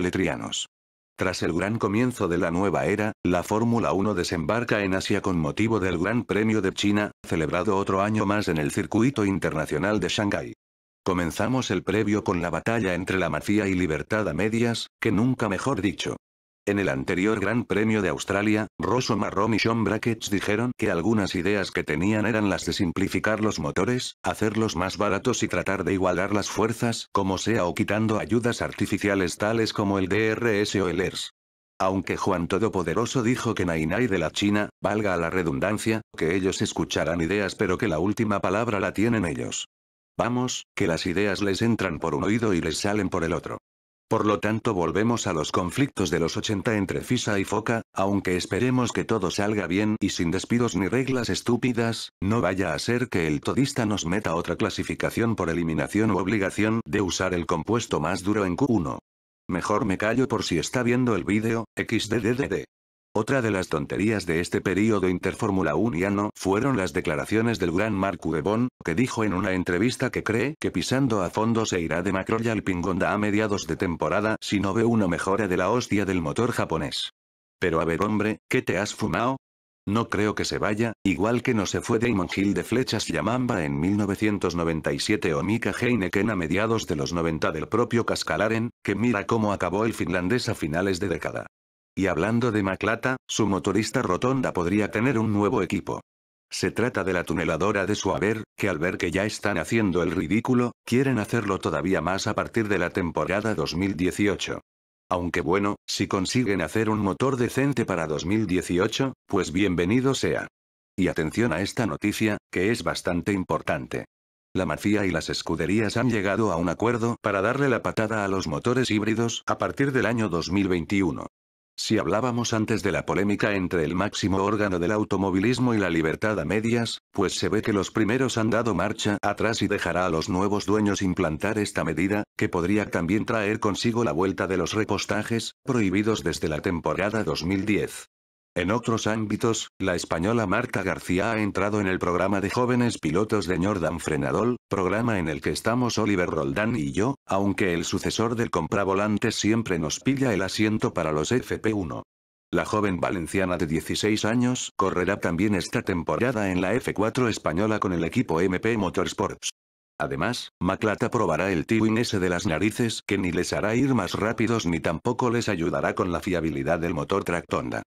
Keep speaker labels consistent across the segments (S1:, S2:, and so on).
S1: Letrianos. Tras el gran comienzo de la nueva era, la Fórmula 1 desembarca en Asia con motivo del Gran Premio de China, celebrado otro año más en el circuito internacional de Shanghái. Comenzamos el previo con la batalla entre la mafia y libertad a medias, que nunca mejor dicho. En el anterior Gran Premio de Australia, Rosso Marrón y Sean Brackets dijeron que algunas ideas que tenían eran las de simplificar los motores, hacerlos más baratos y tratar de igualar las fuerzas como sea o quitando ayudas artificiales tales como el DRS o el ERS. Aunque Juan Todopoderoso dijo que Nainai de la China, valga la redundancia, que ellos escucharán ideas pero que la última palabra la tienen ellos. Vamos, que las ideas les entran por un oído y les salen por el otro. Por lo tanto volvemos a los conflictos de los 80 entre Fisa y Foca, aunque esperemos que todo salga bien y sin despidos ni reglas estúpidas, no vaya a ser que el todista nos meta otra clasificación por eliminación u obligación de usar el compuesto más duro en Q1. Mejor me callo por si está viendo el vídeo, xddd. Otra de las tonterías de este periodo interfórmula uniano fueron las declaraciones del gran Mark bon que dijo en una entrevista que cree que pisando a fondo se irá de Macroya al Pingonda a mediados de temporada si no ve una mejora de la hostia del motor japonés. Pero a ver hombre, ¿qué te has fumado? No creo que se vaya, igual que no se fue Damon Hill de Flechas Yamamba en 1997 o Mika Heineken a mediados de los 90 del propio Cascalaren, que mira cómo acabó el finlandés a finales de década. Y hablando de Maclata, su motorista rotonda podría tener un nuevo equipo. Se trata de la tuneladora de su haber, que al ver que ya están haciendo el ridículo, quieren hacerlo todavía más a partir de la temporada 2018. Aunque bueno, si consiguen hacer un motor decente para 2018, pues bienvenido sea. Y atención a esta noticia, que es bastante importante. La mafia y las escuderías han llegado a un acuerdo para darle la patada a los motores híbridos a partir del año 2021. Si hablábamos antes de la polémica entre el máximo órgano del automovilismo y la libertad a medias, pues se ve que los primeros han dado marcha atrás y dejará a los nuevos dueños implantar esta medida, que podría también traer consigo la vuelta de los repostajes, prohibidos desde la temporada 2010. En otros ámbitos, la española Marta García ha entrado en el programa de jóvenes pilotos de Jordan Frenadol, programa en el que estamos Oliver Roldán y yo, aunque el sucesor del compravolante siempre nos pilla el asiento para los FP1. La joven valenciana de 16 años correrá también esta temporada en la F4 española con el equipo MP Motorsports. Además, Maclata probará el T-Wing S de las narices que ni les hará ir más rápidos ni tampoco les ayudará con la fiabilidad del motor Tractonda.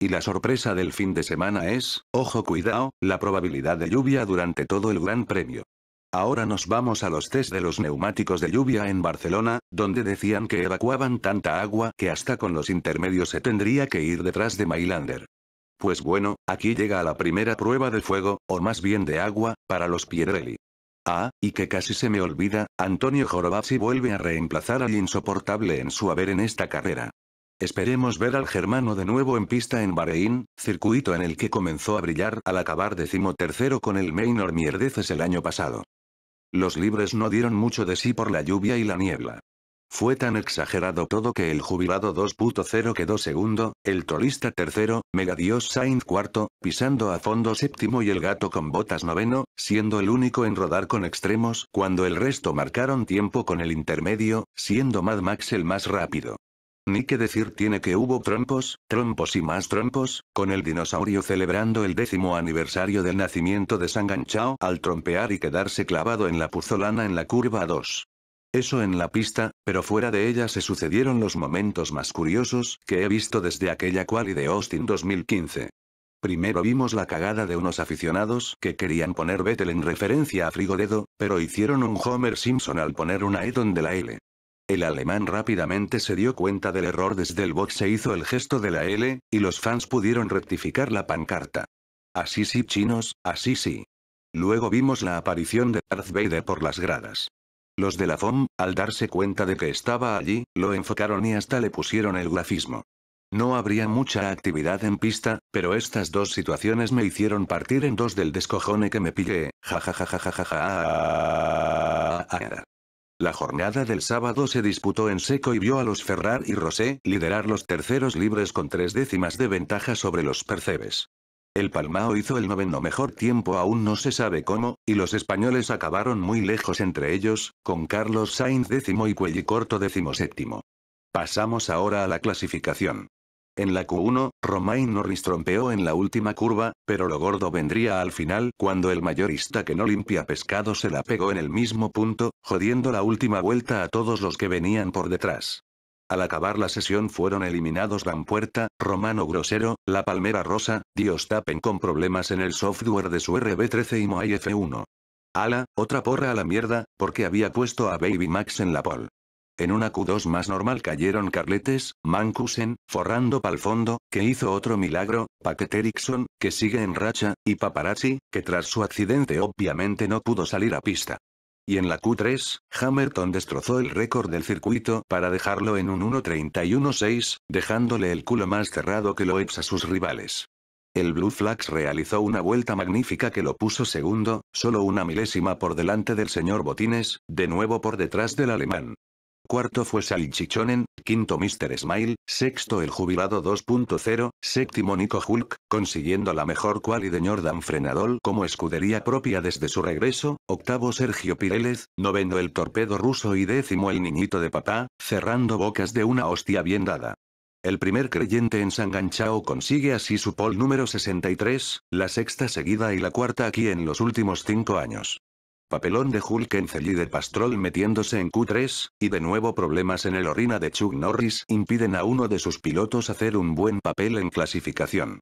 S1: Y la sorpresa del fin de semana es, ojo cuidado, la probabilidad de lluvia durante todo el Gran Premio. Ahora nos vamos a los test de los neumáticos de lluvia en Barcelona, donde decían que evacuaban tanta agua que hasta con los intermedios se tendría que ir detrás de Mailander. Pues bueno, aquí llega la primera prueba de fuego, o más bien de agua, para los Pierrelli. Ah, y que casi se me olvida, Antonio Jorobazzi vuelve a reemplazar al insoportable en su haber en esta carrera. Esperemos ver al germano de nuevo en pista en Bahrein, circuito en el que comenzó a brillar al acabar tercero con el Maynor Mierdeces el año pasado. Los libres no dieron mucho de sí por la lluvia y la niebla. Fue tan exagerado todo que el jubilado 2.0 quedó segundo, el tolista tercero, Megadios Sainz cuarto, pisando a fondo séptimo y el gato con botas noveno, siendo el único en rodar con extremos cuando el resto marcaron tiempo con el intermedio, siendo Mad Max el más rápido. Ni que decir tiene que hubo trompos, trompos y más trompos, con el dinosaurio celebrando el décimo aniversario del nacimiento de Shang-Chao al trompear y quedarse clavado en la puzolana en la curva 2. Eso en la pista, pero fuera de ella se sucedieron los momentos más curiosos que he visto desde aquella quali de Austin 2015. Primero vimos la cagada de unos aficionados que querían poner Vettel en referencia a Frigodedo, pero hicieron un Homer Simpson al poner una E donde la L. El alemán rápidamente se dio cuenta del error desde el box se hizo el gesto de la L, y los fans pudieron rectificar la pancarta. Así sí chinos, así sí. Luego vimos la aparición de Darth Vader por las gradas. Los de la FOM, al darse cuenta de que estaba allí, lo enfocaron y hasta le pusieron el grafismo. No habría mucha actividad en pista, pero estas dos situaciones me hicieron partir en dos del descojone que me pillé, jajajajajaja. La jornada del sábado se disputó en seco y vio a los Ferrar y Rosé liderar los terceros libres con tres décimas de ventaja sobre los Percebes. El Palmao hizo el noveno mejor tiempo aún no se sabe cómo, y los españoles acabaron muy lejos entre ellos, con Carlos Sainz décimo y Cuellicorto décimo séptimo. Pasamos ahora a la clasificación. En la Q1, Romain Norris trompeó en la última curva, pero lo gordo vendría al final cuando el mayorista que no limpia pescado se la pegó en el mismo punto, jodiendo la última vuelta a todos los que venían por detrás. Al acabar la sesión fueron eliminados Van Puerta, Romano Grosero, La Palmera Rosa, Dios tapen con problemas en el software de su RB13 y Moai F1. Ala, otra porra a la mierda, porque había puesto a Baby Max en la pole. En una Q2 más normal cayeron Carletes, Mancusen, forrando pal fondo, que hizo otro milagro, Paquet Erickson, que sigue en racha, y Paparazzi, que tras su accidente obviamente no pudo salir a pista. Y en la Q3, Hamilton destrozó el récord del circuito para dejarlo en un 1.31.6, dejándole el culo más cerrado que lo ex a sus rivales. El Blue Flags realizó una vuelta magnífica que lo puso segundo, solo una milésima por delante del señor Botines, de nuevo por detrás del alemán. Cuarto fue Salichichonen, quinto Mr. Smile, sexto el jubilado 2.0, séptimo Nico Hulk, consiguiendo la mejor quali de Jordan Frenadol como escudería propia desde su regreso, octavo Sergio Pirélez, noveno el torpedo ruso y décimo el niñito de papá, cerrando bocas de una hostia bien dada. El primer creyente en Sanganchao consigue así su pole número 63, la sexta seguida y la cuarta aquí en los últimos cinco años. Papelón de Hulk en de Pastrol metiéndose en Q3, y de nuevo problemas en el orina de Chuck Norris impiden a uno de sus pilotos hacer un buen papel en clasificación.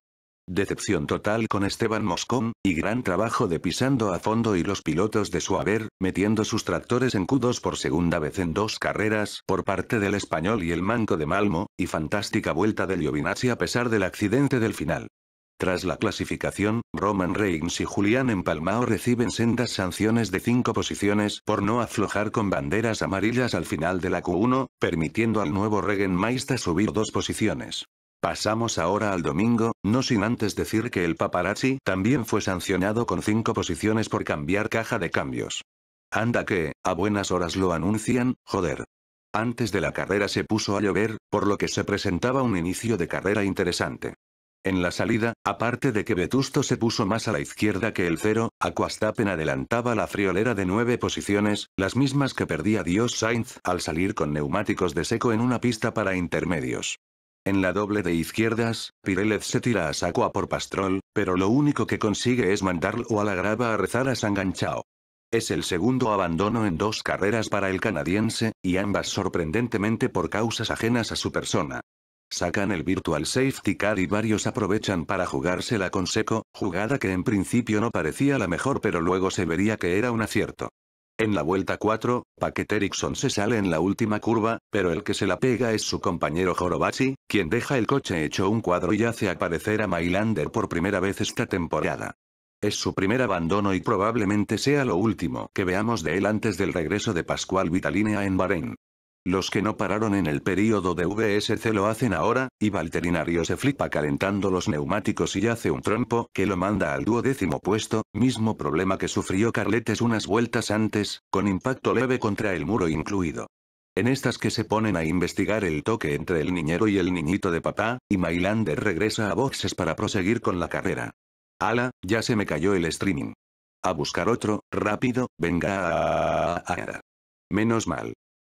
S1: Decepción total con Esteban Moscón, y gran trabajo de pisando a fondo y los pilotos de su metiendo sus tractores en Q2 por segunda vez en dos carreras por parte del español y el manco de Malmo, y fantástica vuelta de Giovinazzi a pesar del accidente del final. Tras la clasificación, Roman Reigns y Julián Empalmao reciben sendas sanciones de cinco posiciones por no aflojar con banderas amarillas al final de la Q1, permitiendo al nuevo Regen Maista subir dos posiciones. Pasamos ahora al domingo, no sin antes decir que el paparazzi también fue sancionado con cinco posiciones por cambiar caja de cambios. Anda que, a buenas horas lo anuncian, joder. Antes de la carrera se puso a llover, por lo que se presentaba un inicio de carrera interesante. En la salida, aparte de que Vetusto se puso más a la izquierda que el cero, Aquastapen adelantaba la friolera de nueve posiciones, las mismas que perdía Dios Sainz al salir con neumáticos de seco en una pista para intermedios. En la doble de izquierdas, Pirelez se tira a saco por Pastrol, pero lo único que consigue es mandarlo a la grava a rezar a Sanganchao. Es el segundo abandono en dos carreras para el canadiense, y ambas sorprendentemente por causas ajenas a su persona. Sacan el Virtual Safety Car y varios aprovechan para jugársela con seco, jugada que en principio no parecía la mejor pero luego se vería que era un acierto. En la vuelta 4, Paquet Erickson se sale en la última curva, pero el que se la pega es su compañero Jorobachi, quien deja el coche hecho un cuadro y hace aparecer a Mylander por primera vez esta temporada. Es su primer abandono y probablemente sea lo último que veamos de él antes del regreso de Pascual Vitalinea en Bahrein. Los que no pararon en el periodo de VSC lo hacen ahora, y Valterinario se flipa calentando los neumáticos y hace un trompo que lo manda al duodécimo puesto, mismo problema que sufrió Carletes unas vueltas antes, con impacto leve contra el muro incluido. En estas que se ponen a investigar el toque entre el niñero y el niñito de papá, y Mailander regresa a boxes para proseguir con la carrera. Ala, ya se me cayó el streaming. A buscar otro, rápido, venga. Menos mal.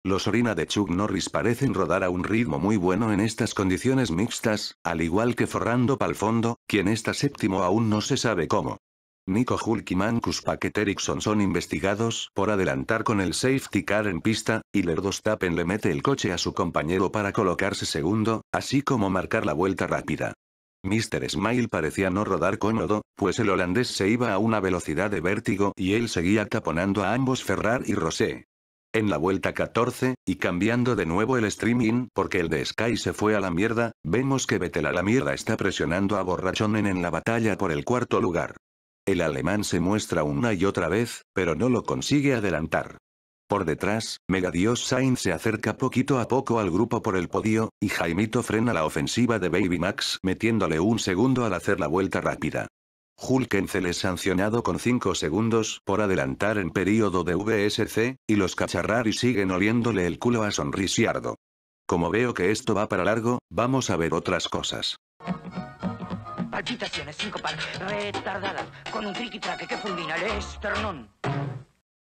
S1: Los orina de Chuck Norris parecen rodar a un ritmo muy bueno en estas condiciones mixtas, al igual que Forrando Palfondo, quien está séptimo aún no se sabe cómo. Nico Hulk y Mancus Paquet son investigados por adelantar con el safety car en pista, y Stappen le mete el coche a su compañero para colocarse segundo, así como marcar la vuelta rápida. Mr. Smile parecía no rodar cómodo, pues el holandés se iba a una velocidad de vértigo y él seguía taponando a ambos Ferrar y Rosé en la vuelta 14, y cambiando de nuevo el streaming porque el de Sky se fue a la mierda, vemos que Betel a la mierda está presionando a Borrachonen en la batalla por el cuarto lugar. El alemán se muestra una y otra vez, pero no lo consigue adelantar. Por detrás, Megadios Sainz se acerca poquito a poco al grupo por el podio, y Jaimito frena la ofensiva de Baby Max metiéndole un segundo al hacer la vuelta rápida. Hulkenzel es sancionado con 5 segundos por adelantar en periodo de VSC, y los cacharrari siguen oliéndole el culo a Sonrisiardo. Como veo que esto va para largo, vamos a ver otras cosas.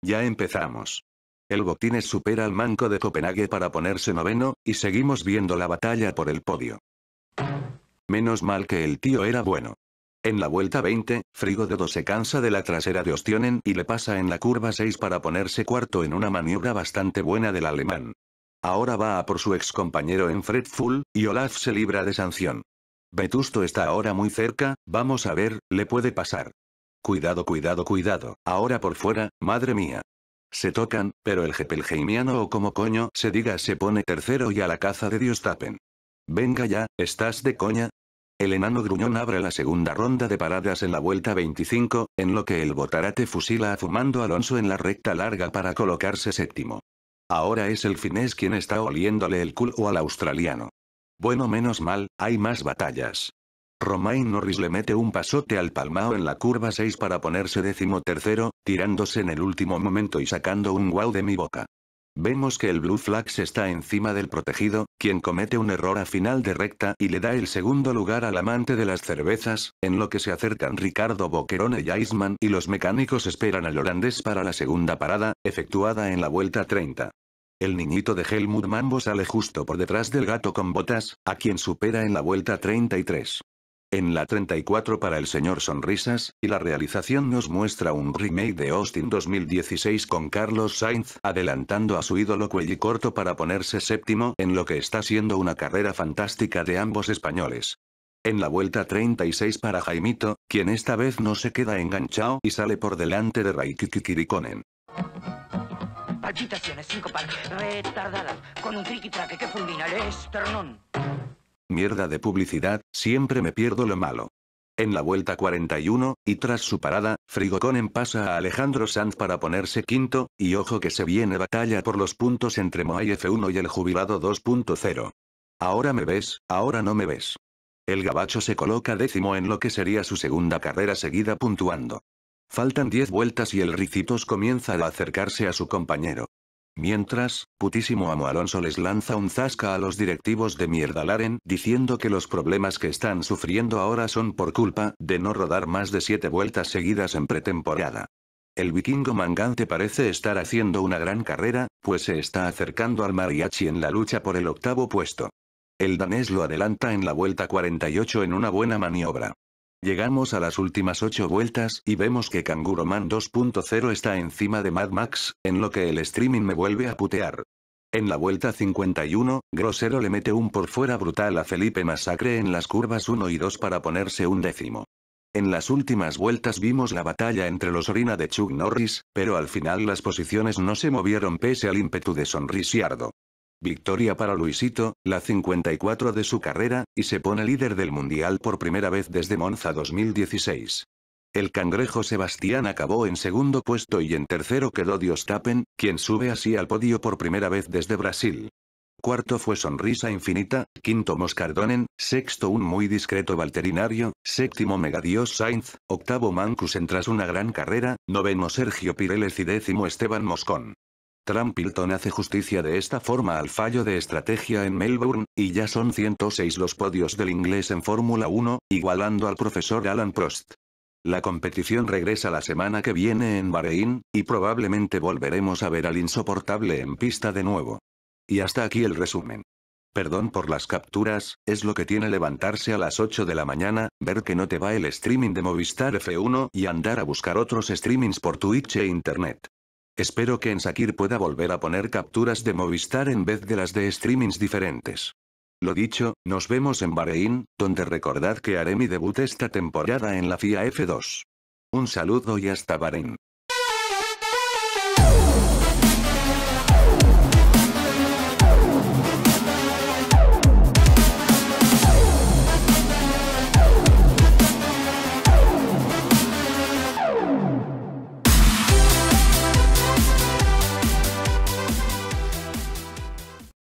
S1: Ya empezamos. El Botines supera al Manco de Copenhague para ponerse noveno, y seguimos viendo la batalla por el podio. Menos mal que el tío era bueno. En la vuelta 20, Frigo Dodo se cansa de la trasera de Ostionen y le pasa en la curva 6 para ponerse cuarto en una maniobra bastante buena del alemán. Ahora va a por su ex compañero en Fred Full, y Olaf se libra de sanción. Vetusto está ahora muy cerca, vamos a ver, le puede pasar. Cuidado, cuidado, cuidado, ahora por fuera, madre mía. Se tocan, pero el Gepelheimiano o como coño se diga se pone tercero y a la caza de Dios tapen. Venga ya, estás de coña, el enano gruñón abre la segunda ronda de paradas en la vuelta 25, en lo que el Botarate fusila a Fumando Alonso en la recta larga para colocarse séptimo. Ahora es el finés quien está oliéndole el culo al australiano. Bueno menos mal, hay más batallas. Romain Norris le mete un pasote al palmao en la curva 6 para ponerse décimo tercero, tirándose en el último momento y sacando un guau de mi boca. Vemos que el Blue Flags está encima del protegido, quien comete un error a final de recta y le da el segundo lugar al amante de las cervezas, en lo que se acercan Ricardo Boquerón y Iceman y los mecánicos esperan al holandés para la segunda parada, efectuada en la vuelta 30. El niñito de Helmut Mambo sale justo por detrás del gato con botas, a quien supera en la vuelta 33 en la 34 para el señor Sonrisas, y la realización nos muestra un remake de Austin 2016 con Carlos Sainz adelantando a su ídolo cuello corto para ponerse séptimo en lo que está siendo una carrera fantástica de ambos españoles. En la vuelta 36 para Jaimito, quien esta vez no se queda enganchado y sale por delante de Raikikikirikonen. retardadas, con un que fulmina el Mierda de publicidad, siempre me pierdo lo malo. En la vuelta 41, y tras su parada, Frigoconen pasa a Alejandro Sanz para ponerse quinto, y ojo que se viene batalla por los puntos entre Moai F1 y el jubilado 2.0. Ahora me ves, ahora no me ves. El gabacho se coloca décimo en lo que sería su segunda carrera seguida puntuando. Faltan 10 vueltas y el Ricitos comienza a acercarse a su compañero. Mientras, putísimo amo Alonso les lanza un zasca a los directivos de Laren, diciendo que los problemas que están sufriendo ahora son por culpa de no rodar más de siete vueltas seguidas en pretemporada. El vikingo mangante parece estar haciendo una gran carrera, pues se está acercando al mariachi en la lucha por el octavo puesto. El danés lo adelanta en la vuelta 48 en una buena maniobra. Llegamos a las últimas ocho vueltas y vemos que Kanguroman 2.0 está encima de Mad Max, en lo que el streaming me vuelve a putear. En la vuelta 51, Grosero le mete un por fuera brutal a Felipe Masacre en las curvas 1 y 2 para ponerse un décimo. En las últimas vueltas vimos la batalla entre los orina de Chuck Norris, pero al final las posiciones no se movieron pese al ímpetu de Ardo. Victoria para Luisito, la 54 de su carrera, y se pone líder del Mundial por primera vez desde Monza 2016. El cangrejo Sebastián acabó en segundo puesto y en tercero quedó Dios Tappen, quien sube así al podio por primera vez desde Brasil. Cuarto fue Sonrisa Infinita, quinto Moscardonen, sexto un muy discreto Valterinario, séptimo Megadios Sainz, octavo Mancus en tras una gran carrera, noveno Sergio Pireles y décimo Esteban Moscón. Trampilton hace justicia de esta forma al fallo de estrategia en Melbourne, y ya son 106 los podios del inglés en Fórmula 1, igualando al profesor Alan Prost. La competición regresa la semana que viene en Bahrein, y probablemente volveremos a ver al insoportable en pista de nuevo. Y hasta aquí el resumen. Perdón por las capturas, es lo que tiene levantarse a las 8 de la mañana, ver que no te va el streaming de Movistar F1 y andar a buscar otros streamings por Twitch e Internet. Espero que en Sakir pueda volver a poner capturas de Movistar en vez de las de streamings diferentes. Lo dicho, nos vemos en Bahrein, donde recordad que haré mi debut esta temporada en la FIA F2. Un saludo y hasta Bahrein.